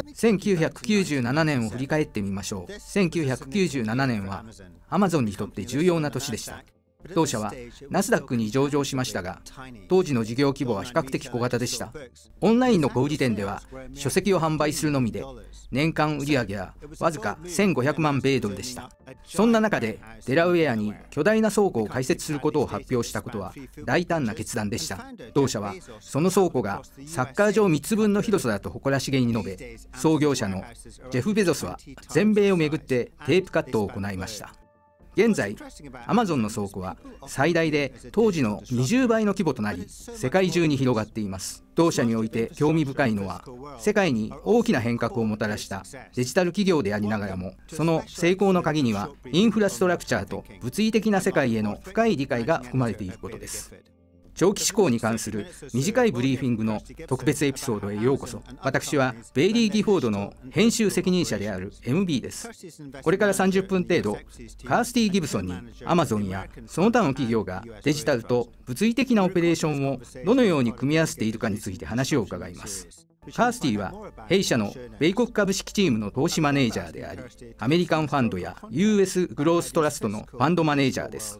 1997年を振り返ってみましょう1997年はアマゾンにとって重要な年でした当社はナスダックに上場しましたが、当時の事業規模は比較的小型でした。オンラインの小売店では書籍を販売するのみで、年間売上はわずか1500万米ドルでした。そんな中でデラウェアに巨大な倉庫を開設することを発表したことは大胆な決断でした。同社はその倉庫がサッカー場3つ分の広さだと誇らしげに述べ、創業者のジェフ・ベゾスは全米をめぐってテープカットを行いました。現在アマゾンの倉庫は最大で当時の20倍の規模となり世界中に広がっています同社において興味深いのは世界に大きな変革をもたらしたデジタル企業でありながらもその成功の鍵にはインフラストラクチャーと物理的な世界への深い理解が含まれていることです長期志向に関する短いブリーフィングの特別エピソードへようこそ私はベイリー・ギフォードの編集責任者である MB ですこれから30分程度カースティ・ギブソンにアマゾンやその他の企業がデジタルと物理的なオペレーションをどのように組み合わせているかについて話を伺いますカースティは弊社の米国株式チームの投資マネージャーであり、アメリカンファンドや US グローストラストのファンドマネージャーです。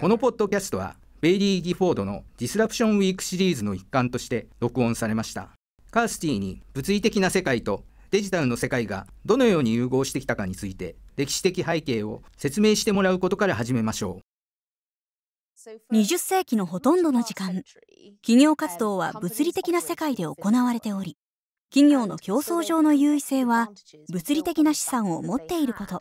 このポッドキャストはベイリー・ギフォードのディスラプション・ウィークシリーズの一環として録音されました。カースティに物理的な世界とデジタルの世界がどのように融合してきたかについて歴史的背景を説明してもらうことから始めましょう20世紀のほとんどの時間企業活動は物理的な世界で行われており企業の競争上の優位性は物理的な資産を持っていること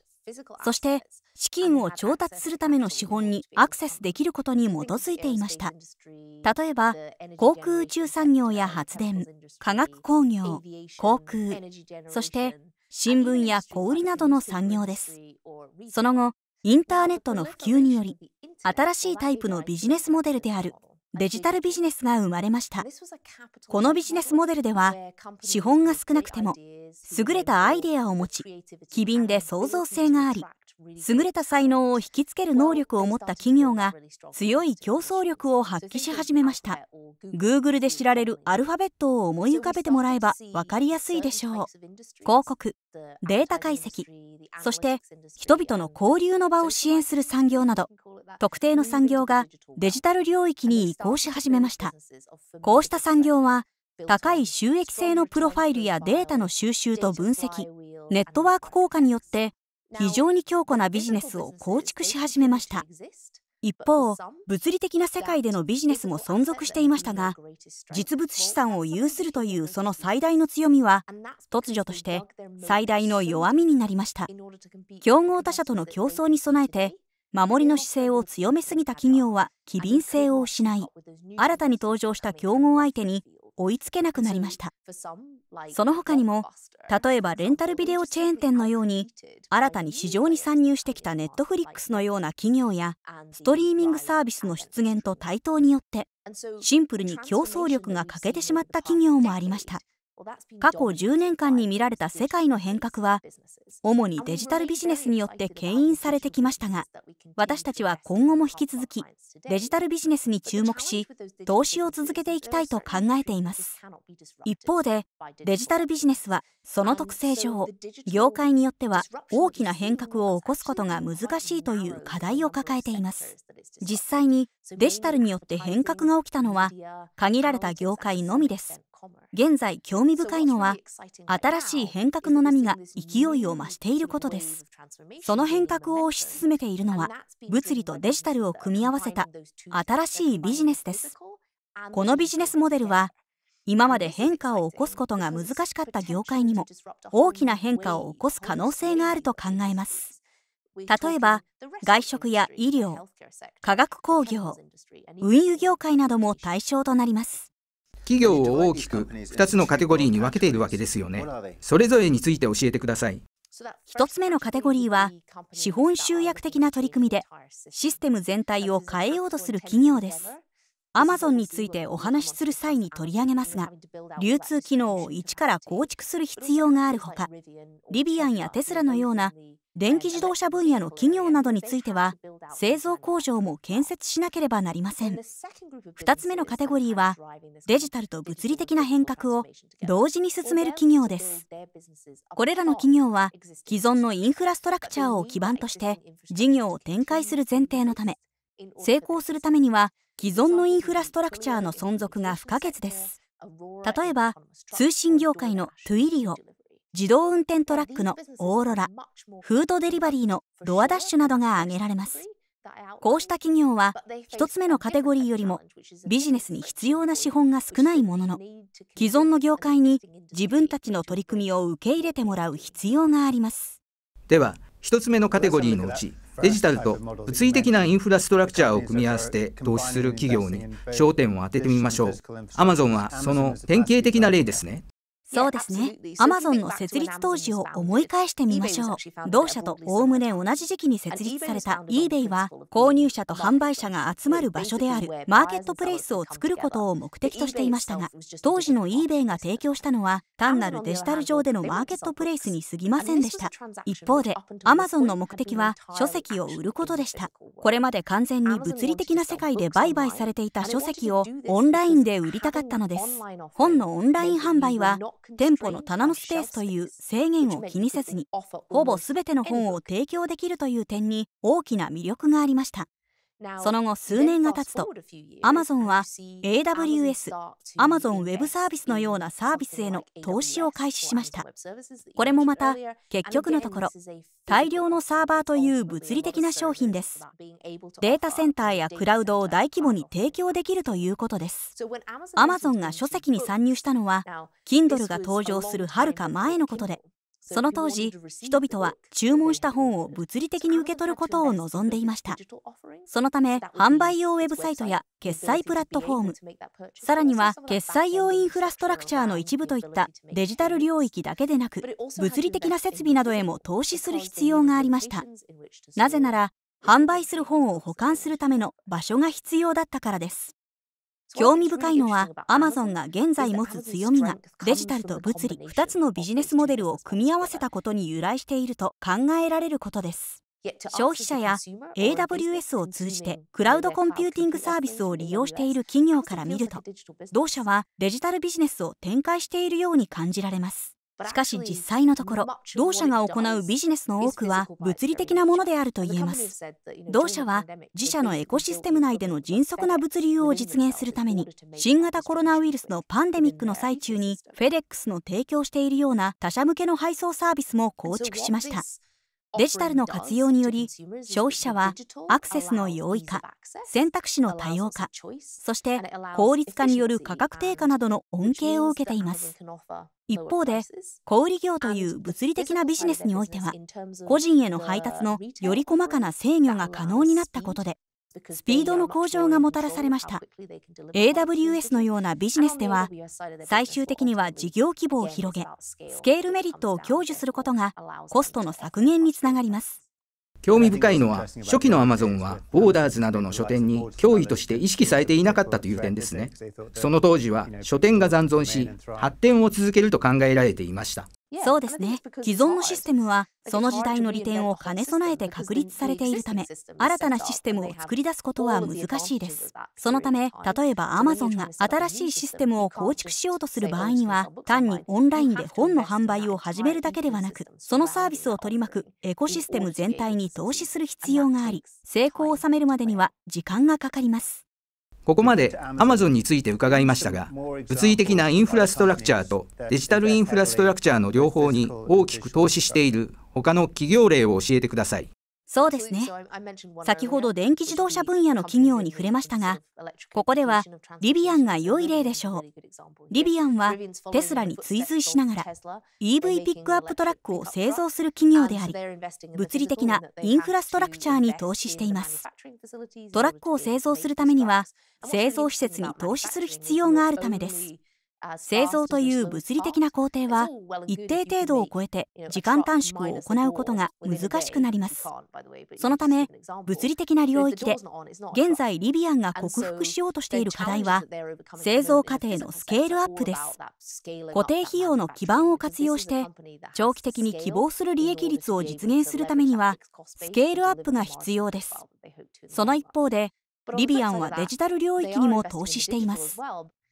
そして資金を調達するための資本にアクセスできることに基づいていました例えば航空宇宙産業や発電化学工業航空そして新聞や小売などの産業ですその後インターネットの普及により新しいタイプのビジネスモデルであるデジタルビジネスが生まれましたこのビジネスモデルでは資本が少なくても優れたアイデアを持ち機敏で創造性があり優れた才能を引きつける能力を持った企業が強い競争力を発揮し始めました Google で知られるアルファベットを思い浮かべてもらえば分かりやすいでしょう広告データ解析そして人々の交流の場を支援する産業など特定の産業がデジタル領域に移行し始めましたこうした産業は高い収益性のプロファイルやデータの収集と分析ネットワーク効果によって非常に強固なビジネスを構築し始めました一方物理的な世界でのビジネスも存続していましたが実物資産を有するというその最大の強みは突如として最大の弱みになりました競合他社との競争に備えて守りの姿勢を強めすぎた企業は機敏性を失い新たに登場した競合相手に追いつけなくなりましたその他にも例えばレンタルビデオチェーン店のように新たに市場に参入してきたネットフリックスのような企業やストリーミングサービスの出現と台頭によってシンプルに競争力が欠けてしまった企業もありました過去10年間に見られた世界の変革は主にデジタルビジネスによって牽引されてきましたが私たちは今後も引き続きデジタルビジネスに注目し投資を続けていきたいと考えています一方でデジタルビジネスはその特性上業界によっては大きな変革を起こすことが難しいという課題を抱えています実際にデジタルによって変革が起きたのは限られた業界のみです現在興味深いのは新しい変革の波が勢いを増していることですその変革を推し進めているのは物理とデジタルを組み合わせた新しいビジネスですこのビジネスモデルは今まで変化を起こすことが難しかった業界にも大きな変化を起こす可能性があると考えます例えば外食や医療化学工業運輸業界なども対象となります企業を大きく2つのカテゴリーに分けているわけですよねそれぞれについて教えてください1つ目のカテゴリーは資本集約的な取り組みでシステム全体を変えようとする企業ですアマゾンについてお話しする際に取り上げますが流通機能を一から構築する必要があるほかリビアンやテスラのような電気自動車分野の企業などについては製造工場も建設しなければなりません2つ目のカテゴリーはデジタルと物理的な変革を同時に進める企業ですこれらの企業は既存のインフラストラクチャーを基盤として事業を展開する前提のため成功するためには既存のインフラストラクチャーの存続が不可欠です例えば通信業界のトゥイリオ自動運転トラックのオーロラフードデリバリーのロアダッシュなどが挙げられますこうした企業は1つ目のカテゴリーよりもビジネスに必要な資本が少ないものの既存の業界に自分たちの取り組みを受け入れてもらう必要がありますでは1つ目のカテゴリーのうちデジタルと物理的なインフラストラクチャーを組み合わせて投資する企業に焦点を当ててみましょう Amazon はその典型的な例ですねそうですね。アマゾンの設立当時を思い返してみましょう。同社とおおむね同じ時期に設立された eBay は、購入者と販売者が集まる場所であるマーケットプレイスを作ることを目的としていましたが、当時の eBay が提供したのは、単なるデジタル上でのマーケットプレイスに過ぎませんでした。一方で、アマゾンの目的は書籍を売ることでした。これまで完全に物理的な世界で売買されていた書籍をオンラインで売りたかったのです。本のオンライン販売は、店舗の棚のスペースという制限を気にせずにほぼ全ての本を提供できるという点に大きな魅力がありましたその後数年が経つと、アマゾンは AWS、アマゾンウェブサービスのようなサービスへの投資を開始しました。これもまた、結局のところ、大量のサーバーという物理的な商品です。データセンターやクラウドを大規模に提供できるということです。アマゾンが書籍に参入したのは、Kindle が登場するはるか前のことで、その当時、人々は注文した本を物理的に受け取ることを望んでいました。そのため、販売用ウェブサイトや決済プラットフォーム、さらには決済用インフラストラクチャーの一部といったデジタル領域だけでなく、物理的な設備などへも投資する必要がありました。なぜなら、販売する本を保管するための場所が必要だったからです。興味深いのはアマゾンが現在持つ強みがデジタルと物理2つのビジネスモデルを組み合わせたことに由来していると考えられることです消費者や AWS を通じてクラウドコンピューティングサービスを利用している企業から見ると同社はデジタルビジネスを展開しているように感じられますしかし実際のところ同社が行うビジネスの多くは物理的なものであると言えます同社は自社のエコシステム内での迅速な物流を実現するために新型コロナウイルスのパンデミックの最中にフェデックスの提供しているような他社向けの配送サービスも構築しましたデジタルの活用により消費者はアクセスの容易化選択肢の多様化そして効率化による価格低下などの恩恵を受けています一方で小売業という物理的なビジネスにおいては個人への配達のより細かな制御が可能になったことでスピードの向上がもたらされました AWS のようなビジネスでは最終的には事業規模を広げスケールメリットを享受することがコストの削減につながります興味深いのは初期のアマゾンはボーダーズなどの書店に脅威として意識されていなかったという点ですねその当時は書店が残存し発展を続けると考えられていましたそうですね。既存のシステムは、その時代の利点を兼ね備えて確立されているため、新たなシステムを作り出すことは難しいです。そのため、例えば Amazon が新しいシステムを構築しようとする場合には、単にオンラインで本の販売を始めるだけではなく、そのサービスを取り巻くエコシステム全体に投資する必要があり、成功を収めるまでには時間がかかります。ここまで Amazon について伺いましたが、物理的なインフラストラクチャーとデジタルインフラストラクチャーの両方に大きく投資している他の企業例を教えてください。そうですね。先ほど電気自動車分野の企業に触れましたが、ここではリビアンが良い例でしょう。リビアンはテスラに追随しながら EV ピックアップトラックを製造する企業であり、物理的なインフラストラクチャーに投資しています。トラックを製造するためには、製造施設に投資する必要があるためです。製造という物理的な工程は一定程度を超えて時間短縮を行うことが難しくなりますそのため物理的な領域で現在リビアンが克服しようとしている課題は製造過程のスケールアップです固定費用の基盤を活用して長期的に希望する利益率を実現するためにはスケールアップが必要ですその一方でリビアンはデジタル領域にも投資しています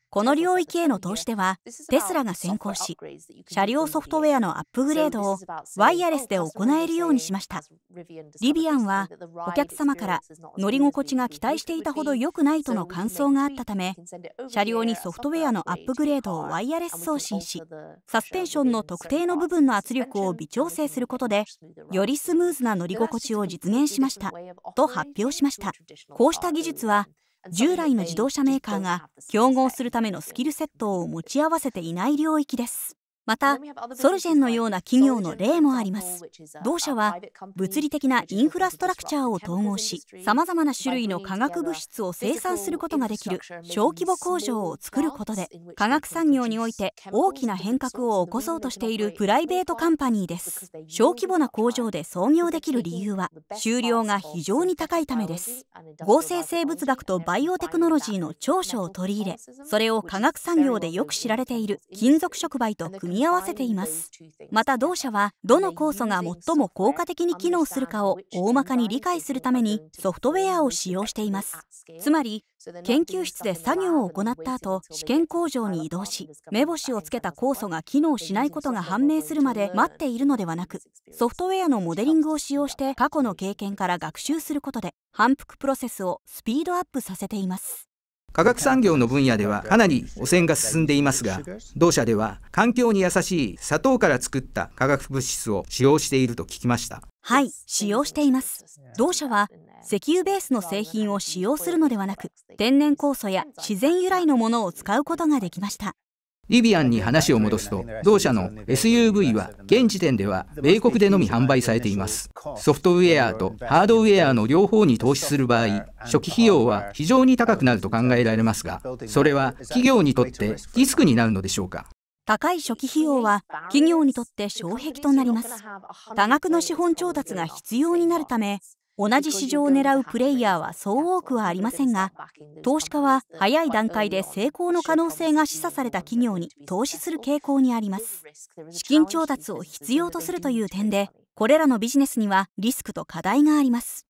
この領域への投資では、テスラが先行し、車両ソフトウェアのアップグレードをワイヤレスで行えるようにしました。リビアンは、お客様から乗り心地が期待していたほど良くないとの感想があったため、車両にソフトウェアのアップグレードをワイヤレス送信し、サスペンションの特定の部分の圧力を微調整することで、よりスムーズな乗り心地を実現しました、と発表しました。こうした技術は、従来の自動車メーカーが競合するためのスキルセットを持ち合わせていない領域です。またソルジェンのような企業の例もあります同社は物理的なインフラストラクチャーを統合しさまざまな種類の化学物質を生産することができる小規模工場を作ることで化学産業において大きな変革を起こそうとしているプライベートカンパニーです小規模な工場で創業できる理由は収量が非常に高いためです合成生物学とバイオテクノロジーの長所を取り入れそれを化学産業でよく知られている金属触媒と組み組合わせていますまた同社はどの酵素が最も効果的に機能するかを大まかに理解するためにソフトウェアを使用していますつまり研究室で作業を行った後試験工場に移動し目星をつけた酵素が機能しないことが判明するまで待っているのではなくソフトウェアのモデリングを使用して過去の経験から学習することで反復プロセスをスピードアップさせています化学産業の分野ではかなり汚染が進んでいますが、同社では環境に優しい砂糖から作った化学物質を使用していると聞きました。はい、使用しています。同社は石油ベースの製品を使用するのではなく、天然酵素や自然由来のものを使うことができました。リビアンに話を戻すと、同社の SUV は現時点では米国でのみ販売されています。ソフトウェアとハードウェアの両方に投資する場合、初期費用は非常に高くなると考えられますが、それは企業にとってリスクになるのでしょうか。高い初期費用は企業にとって障壁となります。多額の資本調達が必要になるため、同じ市場を狙うプレイヤーはそう多くはありませんが投資家は早い段階で成功の可能性が示唆された企業に投資する傾向にあります資金調達を必要とするという点でこれらのビジネスにはリスクと課題があります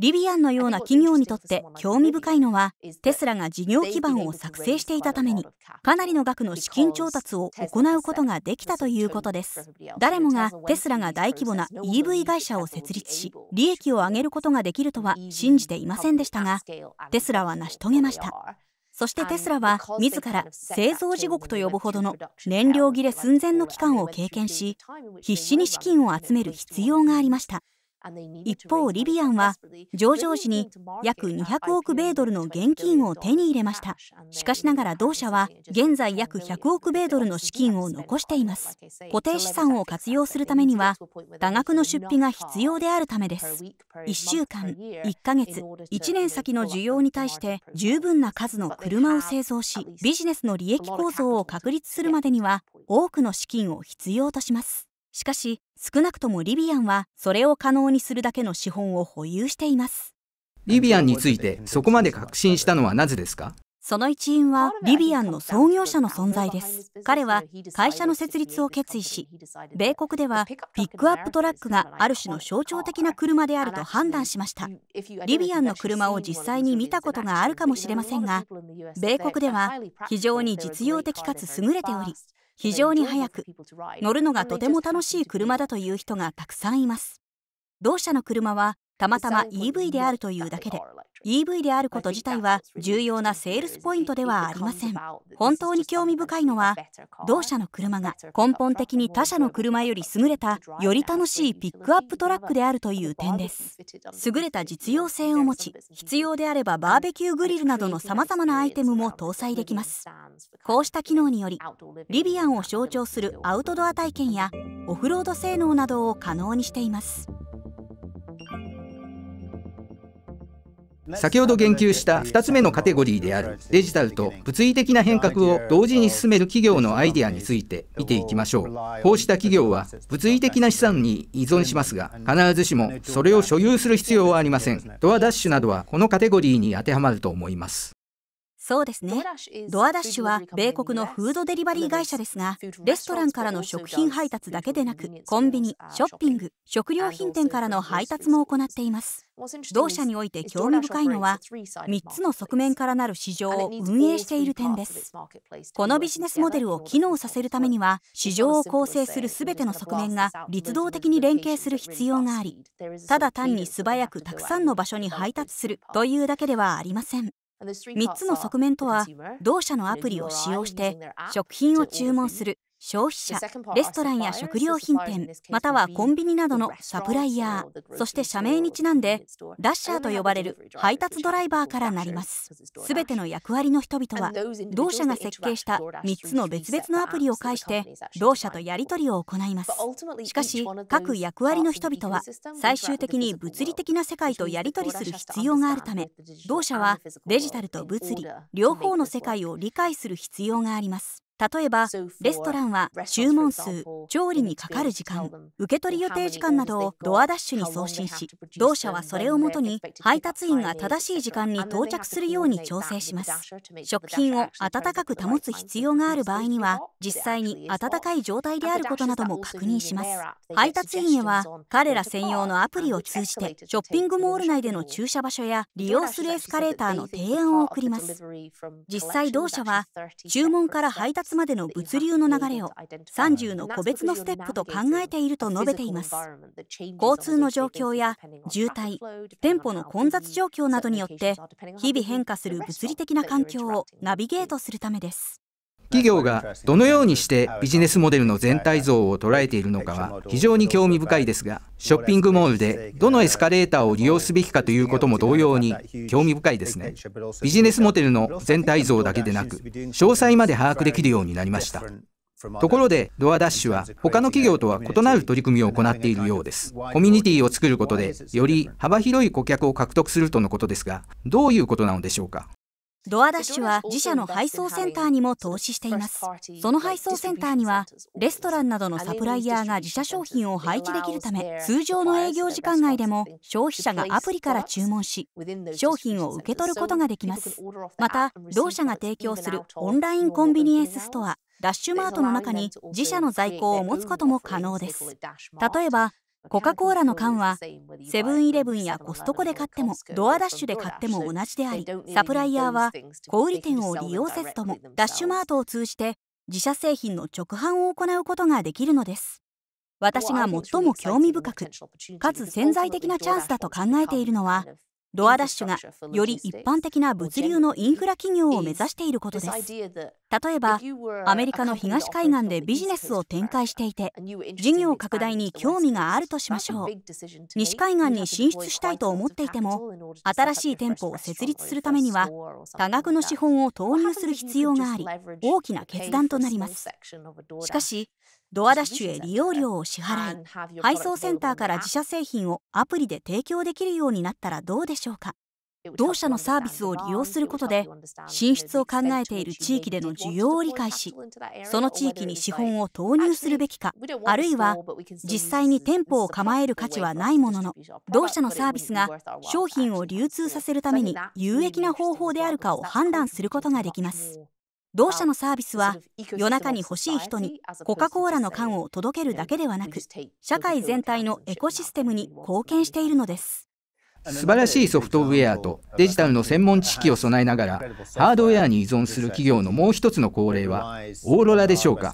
リビアンのような企業にとって興味深いのはテスラが事業基盤を作成していたためにかなりの額の資金調達を行うことができたということです誰もがテスラが大規模な EV 会社を設立し利益を上げることができるとは信じていませんでしたがテスラは成し遂げましたそしてテスラは自ら製造地獄と呼ぶほどの燃料切れ寸前の期間を経験し必死に資金を集める必要がありました一方リビアンは上場時に約200億米ドルの現金を手に入れましたしかしながら同社は現在約100億米ドルの資金を残しています固定資産を活用するためには多額の出費が必要であるためです1週間1ヶ月1年先の需要に対して十分な数の車を製造しビジネスの利益構造を確立するまでには多くの資金を必要としますしかし、少なくともリビアンはそれを可能にするだけの資本を保有しています。リビアンについてそこまで確信したのはなぜですかその一因はリビアンの創業者の存在です。彼は会社の設立を決意し、米国ではピックアップトラックがある種の象徴的な車であると判断しました。リビアンの車を実際に見たことがあるかもしれませんが、米国では非常に実用的かつ優れており、非常に速く乗るのがとても楽しい車だという人がたくさんいます同社の車はたまたま EV であるというだけで EV であること自体は重要なセールスポイントではありません本当に興味深いのは同社の車が根本的に他社の車より優れたより楽しいピックアップトラックであるという点です優れた実用性を持ち必要であればバーベキューグリルなどのさまざまなアイテムも搭載できますこうした機能によりリビアンを象徴するアウトドア体験やオフロード性能などを可能にしています先ほど言及した2つ目のカテゴリーであるデジタルと物理的な変革を同時に進める企業のアイデアについて見ていきましょうこうした企業は物理的な資産に依存しますが必ずしもそれを所有する必要はありませんドアダッシュなどはこのカテゴリーに当てはまると思いますそうですね。ドアダッシュは米国のフードデリバリー会社ですが、レストランからの食品配達だけでなく、コンビニ、ショッピング、食料品店からの配達も行っています。同社において興味深いのは、3つの側面からなる市場を運営している点です。このビジネスモデルを機能させるためには、市場を構成する全ての側面が律動的に連携する必要があり、ただ単に素早くたくさんの場所に配達するというだけではありません。3つの側面とは同社のアプリを使用して食品を注文する消費者レストランや食料品店またはコンビニなどのサプライヤーそして社名にちなんでダッシャーと呼ばれる配達ドライバーからなります全ての役割の人々は同社が設計した3つの別々のアプリを介して同社とやり取りを行いますしかし各役割の人々は最終的に物理的な世界とやり取りする必要があるため同社はデジタルと物理両方の世界を理解する必要があります例えばレストランは注文数調理にかかる時間受け取り予定時間などをドアダッシュに送信し同社はそれをもとに配達員が正しい時間に到着するように調整します食品を温かく保つ必要がある場合には実際に温かい状態であることなども確認します配達員へは彼ら専用のアプリを通じてショッピングモール内での駐車場所や利用するエスカレーターの提案を送ります実際同社は注文から配達月までの物流の流れを30の個別のステップと考えていると述べています交通の状況や渋滞店舗の混雑状況などによって日々変化する物理的な環境をナビゲートするためです企業がどのようにしてビジネスモデルの全体像を捉えているのかは非常に興味深いですが、ショッピングモールでどのエスカレーターを利用すべきかということも同様に興味深いですね。ビジネスモデルの全体像だけでなく、詳細まで把握できるようになりました。ところで、ドアダッシュは他の企業とは異なる取り組みを行っているようです。コミュニティを作ることで、より幅広い顧客を獲得するとのことですが、どういうことなのでしょうかドアダッシュは自社の配送センターにも投資しています。その配送センターには、レストランなどのサプライヤーが自社商品を配置できるため、通常の営業時間外でも消費者がアプリから注文し、商品を受け取ることができます。また、同社が提供するオンラインコンビニエンスストア、ダッシュマートの中に自社の在庫を持つことも可能です。例えば、コカ・コーラの缶はセブン‐イレブンやコストコで買ってもドアダッシュで買っても同じでありサプライヤーは小売店を利用せずともダッシュマートを通じて自社製品の直販を行うことができるのです私が最も興味深くかつ潜在的なチャンスだと考えているのはドアダッシュがより一般的な物流のインフラ企業を目指していることです例えばアメリカの東海岸でビジネスを展開していて事業拡大に興味があるとしましょう西海岸に進出したいと思っていても新しい店舗を設立するためには多額の資本を投入する必要があり大きな決断となりますしかしドアダッシュへ利用料を支払い配送センターから自社製品をアプリで提供できるようになったらどうでしょうか同社のサービスを利用することで進出を考えている地域での需要を理解しその地域に資本を投入するべきかあるいは実際に店舗を構える価値はないものの同社のサービスが商品を流通させるために有益な方法であるかを判断することができます。同社のサービスは夜中に欲しい人にコカ・コーラの缶を届けるだけではなく社会全体のエコシステムに貢献しているのです。素晴らしいソフトウェアとデジタルの専門知識を備えながら、ハードウェアに依存する企業のもう一つの恒例は、オーロラでしょうか。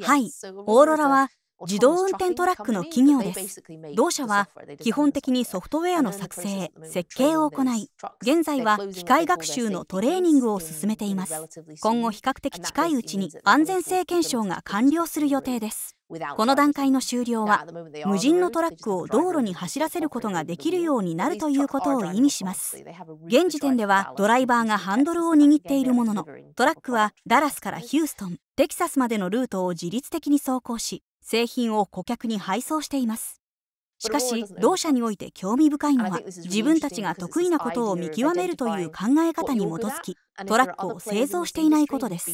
はい、オーロラは自動運転トラックの企業です。同社は基本的にソフトウェアの作成、設計を行い、現在は機械学習のトレーニングを進めています。今後比較的近いうちに安全性検証が完了する予定です。この段階の終了は無人のトラックを道路に走らせることができるようになるということを意味します現時点ではドライバーがハンドルを握っているもののトラックはダラスからヒューストンテキサスまでのルートを自律的に走行し製品を顧客に配送しています。しかし、同社において興味深いのは、自分たちが得意なことを見極めるという考え方に基づき、トラックを製造していないことです。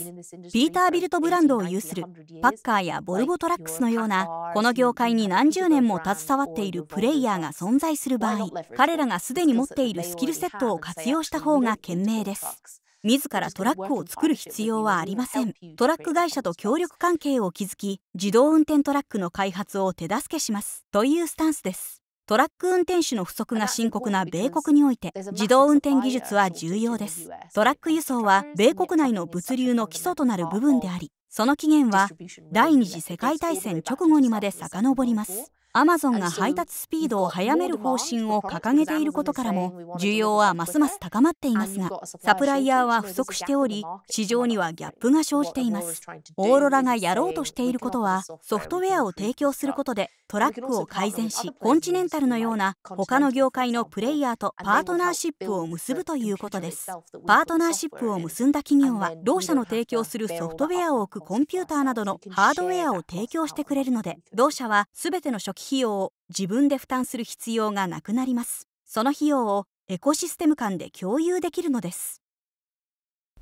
ピータービルトブランドを有するパッカーやボルボトラックスのようなこの業界に何十年も携わっているプレイヤーが存在する場合彼らがすでに持っているスキルセットを活用した方が賢明です。自らトラックを作る必要はありませんトラック会社と協力関係を築き自動運転トラックの開発を手助けしますというスタンスですトラック運転手の不足が深刻な米国において自動運転技術は重要ですトラック輸送は米国内の物流の基礎となる部分でありその起源は第二次世界大戦直後にまで遡りますアマゾンが配達スピードを速める方針を掲げていることからも需要はますます高まっていますがサプライヤーは不足しており市場にはギャップが生じていますオーロラがやろうとしていることはソフトウェアを提供することでトラックを改善しコンチネンタルのような他の業界のプレイヤーとパートナーシップを結ぶということですパートナーシップを結んだ企業は同社の提供するソフトウェアを置くコンピューターなどのハードウェアを提供してくれるので同社は全ての初機費用を自分で負担する必要がなくなります。その費用をエコシステム間で共有できるのです。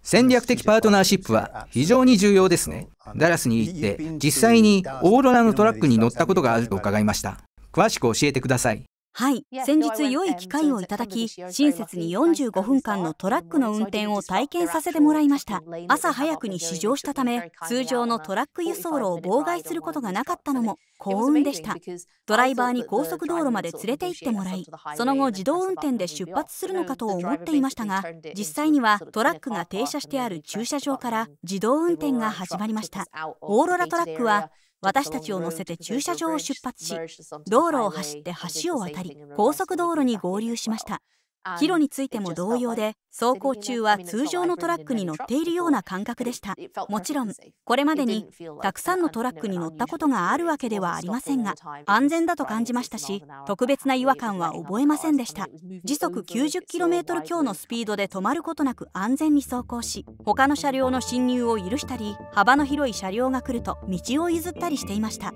戦略的パートナーシップは非常に重要ですね。ダラスに行って実際にオーロラのトラックに乗ったことがあると伺いました。詳しく教えてください。はい、先日良い機会をいただき、親切に45分間のトラックの運転を体験させてもらいました。朝早くに試乗したため、通常のトラック輸送路を妨害することがなかったのも幸運でした。ドライバーに高速道路まで連れて行ってもらい、その後自動運転で出発するのかと思っていましたが、実際にはトラックが停車してある駐車場から自動運転が始まりました。オーロラトラックは私たちを乗せて駐車場を出発し道路を走って橋を渡り高速道路に合流しました帰路についても同様で走行中は通常のトラックに乗っているような感覚でしたもちろんこれまでにたくさんのトラックに乗ったことがあるわけではありませんが安全だと感じましたし特別な違和感は覚えませんでした時速 90km 強のスピードで止まることなく安全に走行し他の車両の侵入を許したり幅の広い車両が来ると道を譲ったりしていました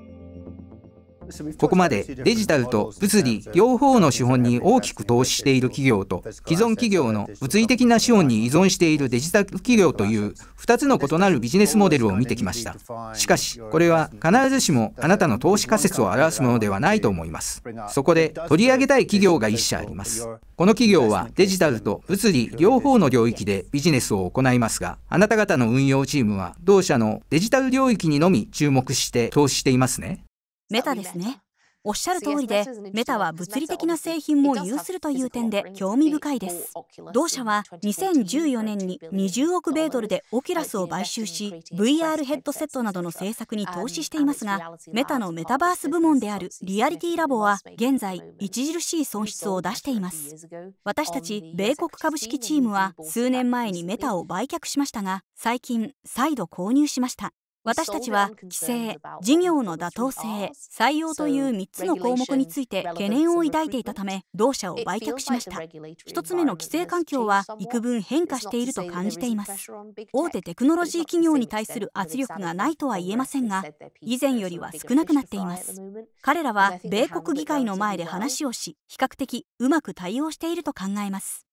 ここまでデジタルと物理両方の資本に大きく投資している企業と既存企業の物理的な資本に依存しているデジタル企業という2つの異なるビジネスモデルを見てきましたしかしこれは必ずしもあなたの投資仮説を表すものではないと思いますそこで取り上げたい企業が1社ありますこの企業はデジタルと物理両方の領域でビジネスを行いますがあなた方の運用チームは同社のデジタル領域にのみ注目して投資していますねメタですね。おっしゃる通りで、メタは物理的な製品も有するという点で興味深いです。同社は2014年に20億米ドルでオキュラスを買収し、VR ヘッドセットなどの制作に投資していますが、メタのメタバース部門であるリアリティラボは現在、著しい損失を出しています。私たち米国株式チームは数年前にメタを売却しましたが、最近再度購入しました。私たちは規制、事業の妥当性、採用という3つの項目について懸念を抱いていたため、同社を売却しました。1つ目の規制環境は幾分変化していると感じています。大手テクノロジー企業に対する圧力がないとは言えませんが、以前よりは少なくなっています。彼らは米国議会の前で話をし、比較的うまく対応していると考えます。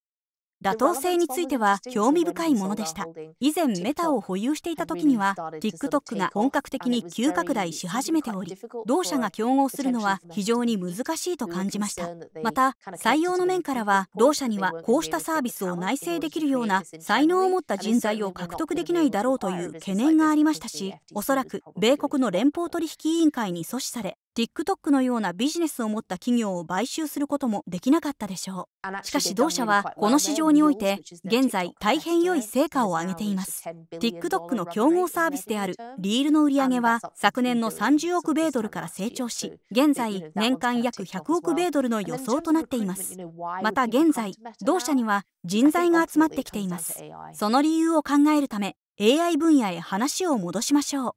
妥当性については興味深いものでした以前メタを保有していた時には TikTok が本格的に急拡大し始めており同社が競合するのは非常に難しいと感じましたまた採用の面からは同社にはこうしたサービスを内製できるような才能を持った人材を獲得できないだろうという懸念がありましたしおそらく米国の連邦取引委員会に阻止され TikTok のようなビジネスを持った企業を買収することもできなかったでしょう。しかし同社はこの市場において現在大変良い成果を上げています。TikTok の競合サービスであるリールの売り上げは昨年の30億米ドルから成長し、現在年間約100億米ドルの予想となっています。また現在、同社には人材が集まってきています。その理由を考えるため、AI 分野へ話を戻しましょう。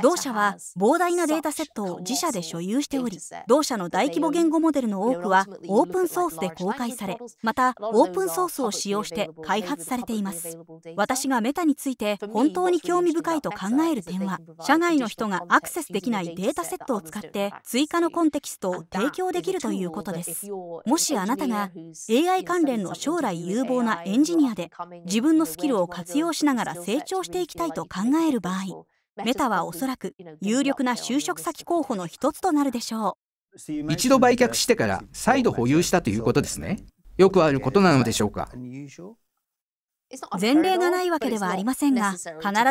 同社は膨大なデータセットを自社で所有しており同社の大規模言語モデルの多くはオープンソースで公開されまたオープンソースを使用して開発されています私がメタについて本当に興味深いと考える点は社外の人がアクセスできないデータセットを使って追加のコンテキストを提供できるということですもしあなたが AI 関連の将来有望なエンジニアで自分のスキルを活用しながら成長していきたいと考える場合メタはおそらく有力な就職先候補の一つとなるでしょう一度売却してから再度保有したということですねよくあることなのでしょうか前例がないわけではありませんが、必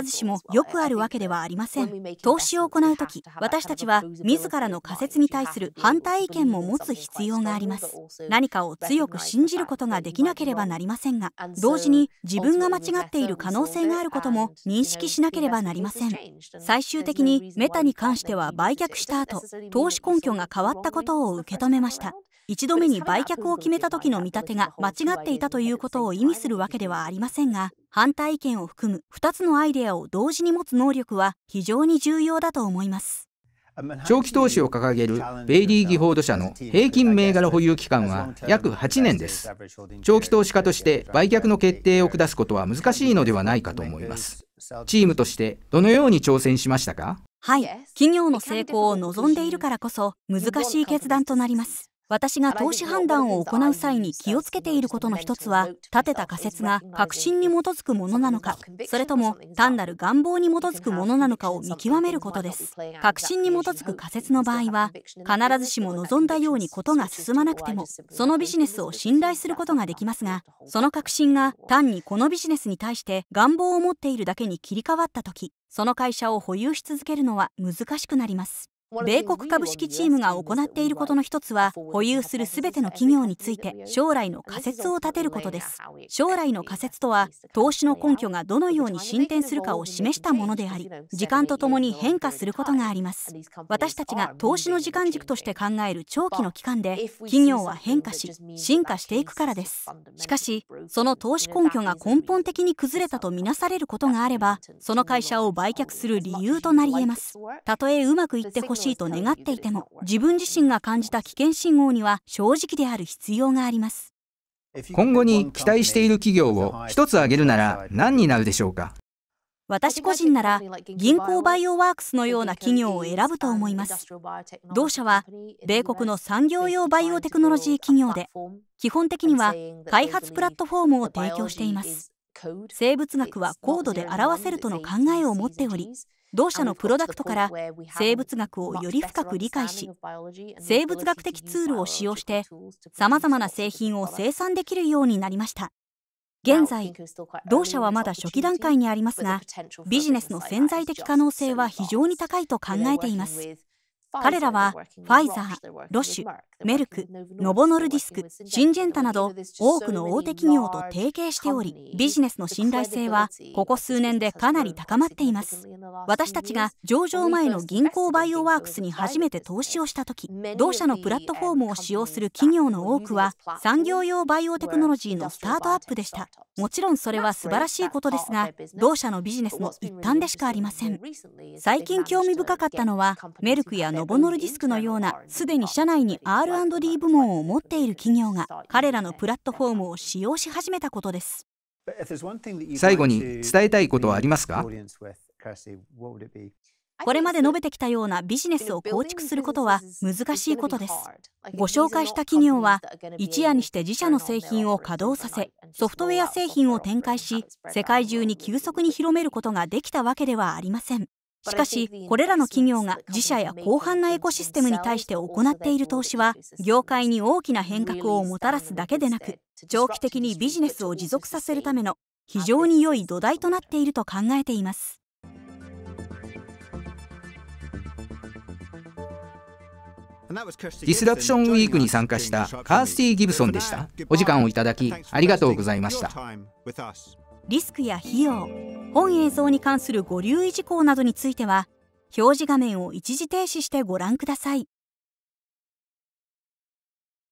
ずしもよくあるわけではありません。投資を行うとき、私たちは自らの仮説に対する反対意見も持つ必要があります。何かを強く信じることができなければなりませんが、同時に自分が間違っている可能性があることも認識しなければなりません。最終的にメタに関しては売却した後、投資根拠が変わったことを受け止めました。1度目に売却を決めた時の見立てが間違っていたということを意味するわけではありませんが反対意見を含む2つのアイデアを同時に持つ能力は非常に重要だと思います。長期投資を掲げるベイリー・ギフォード社の平均銘柄保有期間は約8年です長期投資家として売却の決定を下すことは難しいのではないかと思いますチームとしてどのように挑戦しましたかはい企業の成功を望んでいるからこそ難しい決断となります私が投資判断を行う際に気をつけていることの一つは立てた仮説が確信に基づくものなのかそれとも単なる願望に基づくものなのかを見極めることです確信に基づく仮説の場合は必ずしも望んだようにことが進まなくてもそのビジネスを信頼することができますがその確信が単にこのビジネスに対して願望を持っているだけに切り替わった時その会社を保有し続けるのは難しくなります米国株式チームが行っていることの一つは保有する全ての企業について将来の仮説を立てることです将来の仮説とは投資の根拠がどのように進展するかを示したものであり時間とともに変化することがあります私たちが投資の時間軸として考える長期の期間で企業は変化し進化していくからですしかしその投資根拠が根本的に崩れたと見なされることがあればその会社を売却する理由となり得ますたとえうまくいってしいと願っていても自分自身が感じた危険信号には正直である必要があります今後に期待している企業を1つ挙げるなら何になるでしょうか私個人なら銀行バイオワークスのような企業を選ぶと思います同社は米国の産業用バイオテクノロジー企業で基本的には開発プラットフォームを提供しています生物学は高度で表せるとの考えを持っており同社のプロダクトから生物学をより深く理解し生物学的ツールを使用してさまざまな製品を生産できるようになりました現在同社はまだ初期段階にありますがビジネスの潜在的可能性は非常に高いと考えています彼らはファイザー、ロシュ、メルク、ノボノルディスク、シンジェンタなど多くの大手企業と提携しており、ビジネスの信頼性はここ数年でかなり高まっています。私たちが上場前の銀行バイオワークスに初めて投資をした時、同社のプラットフォームを使用する企業の多くは産業用バイオテクノロジーのスタートアップでした。もちろんそれは素晴らしいことですが、同社のビジネスの一端でしかありません。最近興味深かったのは、メルクやノノボノルディスクのようなすでに社内に R&D 部門を持っている企業が彼らのプラットフォームを使用し始めたことです最後に伝えたいことはありますかこれまで述べてきたようなビジネスを構築することは難しいことです。ご紹介した企業は一夜にして自社の製品を稼働させ、ソフトウェア製品を展開し、世界中に急速に広めることができたわけではありません。しかし、これらの企業が自社や広範なエコシステムに対して行っている投資は、業界に大きな変革をもたらすだけでなく、長期的にビジネスを持続させるための非常に良い土台となっていると考えています。ディスラプションウィークに参加したカースティ・ギブソンでした。お時間をいただきありがとうございました。リスクや費用本映像に関するご留意事項などについては表示画面を一時停止してご覧ください。